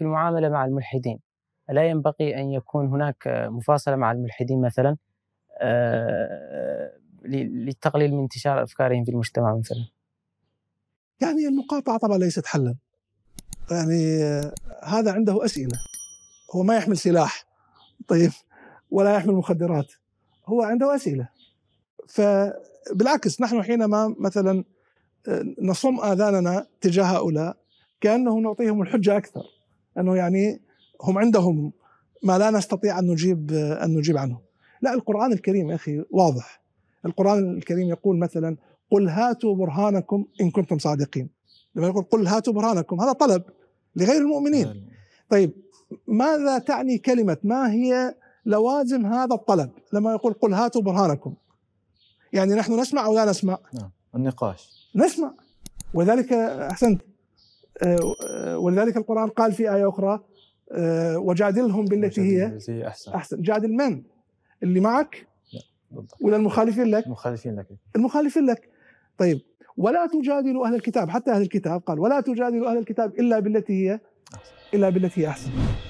في المعامله مع الملحدين لا ينبغي ان يكون هناك مفاصله مع الملحدين مثلا آه، للتقليل من انتشار افكارهم في المجتمع مثلا يعني المقاطعه طبعا ليست حلا يعني آه، هذا عنده اسئله هو ما يحمل سلاح طيب ولا يحمل مخدرات هو عنده اسئله فبالعكس نحن حينما مثلا آه، نصم اذاننا تجاه هؤلاء كانه نعطيهم الحجه اكثر انه يعني هم عندهم ما لا نستطيع ان نجيب ان نجيب عنه لا القران الكريم يا اخي واضح القران الكريم يقول مثلا قل هاتوا برهانكم ان كنتم صادقين لما يقول قل هاتوا برهانكم هذا طلب لغير المؤمنين طيب ماذا تعني كلمه ما هي لوازم هذا الطلب لما يقول قل هاتوا برهانكم يعني نحن نسمع او لا نسمع نعم النقاش نسمع وذلك احسنت آه، ولذلك القرآن قال في آية أخرى آه، وجادلهم بالتي هي أحسن أحسن جادل من؟ اللي معك؟ ولا المخالفين لك؟ المخالفين لك المخالفين لك طيب ولا تجادلوا أهل الكتاب حتى أهل الكتاب قال ولا تجادلوا أهل الكتاب إلا بالتي هي أحسن. إلا بالتي هي أحسن